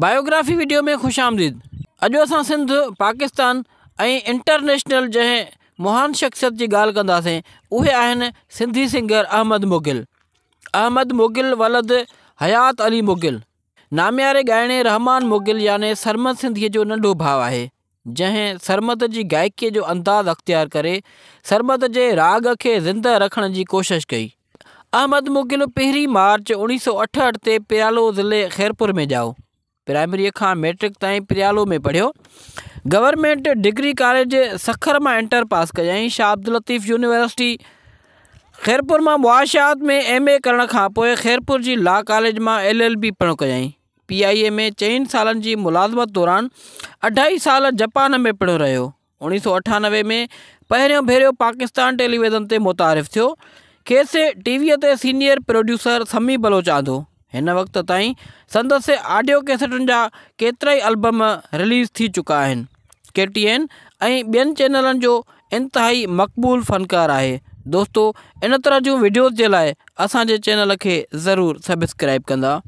biography video में खुश आमदीद अज अस सिंध पाकिस्तान ऐं इंटरनेशनल जै महान शख़्सियत की ॻाल्हि कंदासीं सिंधी सिंगर अहमद मुगिल अहमद मुगिल वलद हयात अली मुगिल नामियारे गायणे रहमान मुगिल यानि सरमद सिंधीअ जो नंढो भाव है जंहिं सरमद की गायकीअ जो अंदाज़ अख़्तियार कर सरमद के राग के जिंदा रखने की कोशिश कई अहमद मुगिल पेरी मार्च उणिवीह सौ अठहठि ते प्यालो ज़िले ख़ैरपुर में जाओ प्राइमरीअ का मैट्रिक ताईं प्रियालो में पढ़ियो गवर्नमेंट डिग्री कॉलेज सखर में इंटर पास कयईं शाह अब्दुल लतीफ़ यूनिवर्सिटी ख़ैरपुर मां मुआशात में एम ए करण ख़ैरपुर की लॉ कॉलेज में एल एल बी पिणु कयईं पी आई ए में चईन साल जी मुलाज़मत दौरान अढाई साल जापान में पिणु रहियो उणिवीह सौ अठानवे में पहिरियों भेरों पाकिस्तान टेलीविज़न से मुतारिफ़ थियो खेसि टीवीअ सीनियर प्रोड्यूसर समी बलोच आंदो इन वक़्त ताईं संदसि ऑडियो कैसेटन जा केतिरा अल्बम रिलीज़ थी चुका है के टी एन जो इंतहाई मक़बूल फ़नकार है दोस्तों इन तरह जो वीडियोज़ के लिए असल के ज़रूर सब्सक्राइब क्या